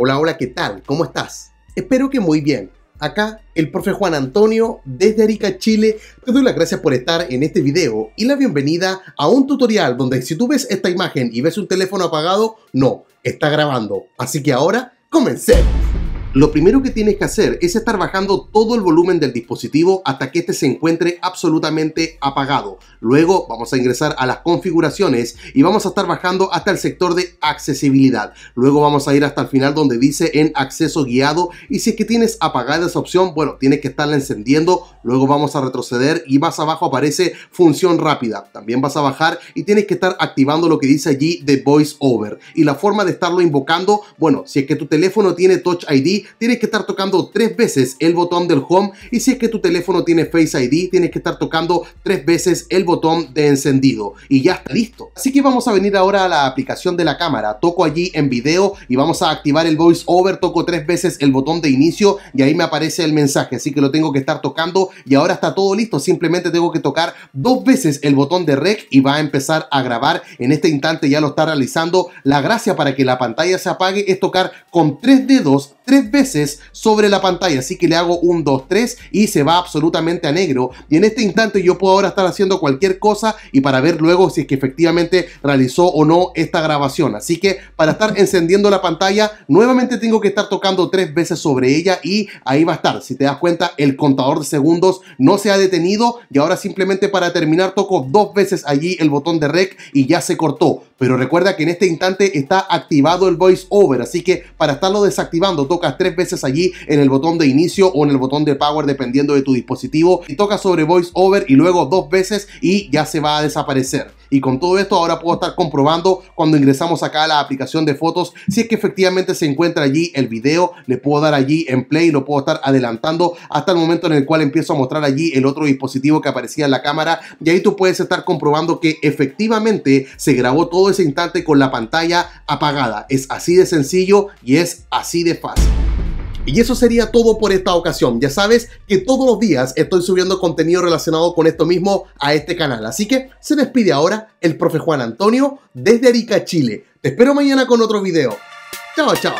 Hola, hola, ¿qué tal? ¿Cómo estás? Espero que muy bien. Acá el profe Juan Antonio desde Arica, Chile. Te doy las gracias por estar en este video y la bienvenida a un tutorial donde si tú ves esta imagen y ves un teléfono apagado, no, está grabando. Así que ahora, comencemos. Lo primero que tienes que hacer es estar bajando todo el volumen del dispositivo hasta que este se encuentre absolutamente apagado. Luego vamos a ingresar a las configuraciones y vamos a estar bajando hasta el sector de accesibilidad. Luego vamos a ir hasta el final donde dice en acceso guiado y si es que tienes apagada esa opción, bueno, tienes que estarla encendiendo. Luego vamos a retroceder y más abajo aparece función rápida. También vas a bajar y tienes que estar activando lo que dice allí de voice over. Y la forma de estarlo invocando, bueno, si es que tu teléfono tiene Touch ID, tienes que estar tocando tres veces el botón del home y si es que tu teléfono tiene Face ID, tienes que estar tocando tres veces el botón de encendido y ya está listo. Así que vamos a venir ahora a la aplicación de la cámara, toco allí en video y vamos a activar el voice over, toco tres veces el botón de inicio y ahí me aparece el mensaje, así que lo tengo que estar tocando y ahora está todo listo, simplemente tengo que tocar dos veces el botón de rec y va a empezar a grabar, en este instante ya lo está realizando, la gracia para que la pantalla se apague es tocar con tres dedos, tres veces sobre la pantalla. Así que le hago un 2, 3 y se va absolutamente a negro. Y en este instante yo puedo ahora estar haciendo cualquier cosa y para ver luego si es que efectivamente realizó o no esta grabación. Así que para estar encendiendo la pantalla, nuevamente tengo que estar tocando tres veces sobre ella y ahí va a estar. Si te das cuenta, el contador de segundos no se ha detenido y ahora simplemente para terminar toco dos veces allí el botón de rec y ya se cortó. Pero recuerda que en este instante está activado el voice over, así que para estarlo desactivando tocas tres veces allí en el botón de inicio o en el botón de power dependiendo de tu dispositivo y toca sobre voice over y luego dos veces y ya se va a desaparecer. Y con todo esto ahora puedo estar comprobando cuando ingresamos acá a la aplicación de fotos si es que efectivamente se encuentra allí el video, le puedo dar allí en play y lo puedo estar adelantando hasta el momento en el cual empiezo a mostrar allí el otro dispositivo que aparecía en la cámara y ahí tú puedes estar comprobando que efectivamente se grabó todo ese instante con la pantalla apagada. Es así de sencillo y es así de fácil. Y eso sería todo por esta ocasión. Ya sabes que todos los días estoy subiendo contenido relacionado con esto mismo a este canal. Así que se despide ahora el profe Juan Antonio desde Arica, Chile. Te espero mañana con otro video. Chao, chao.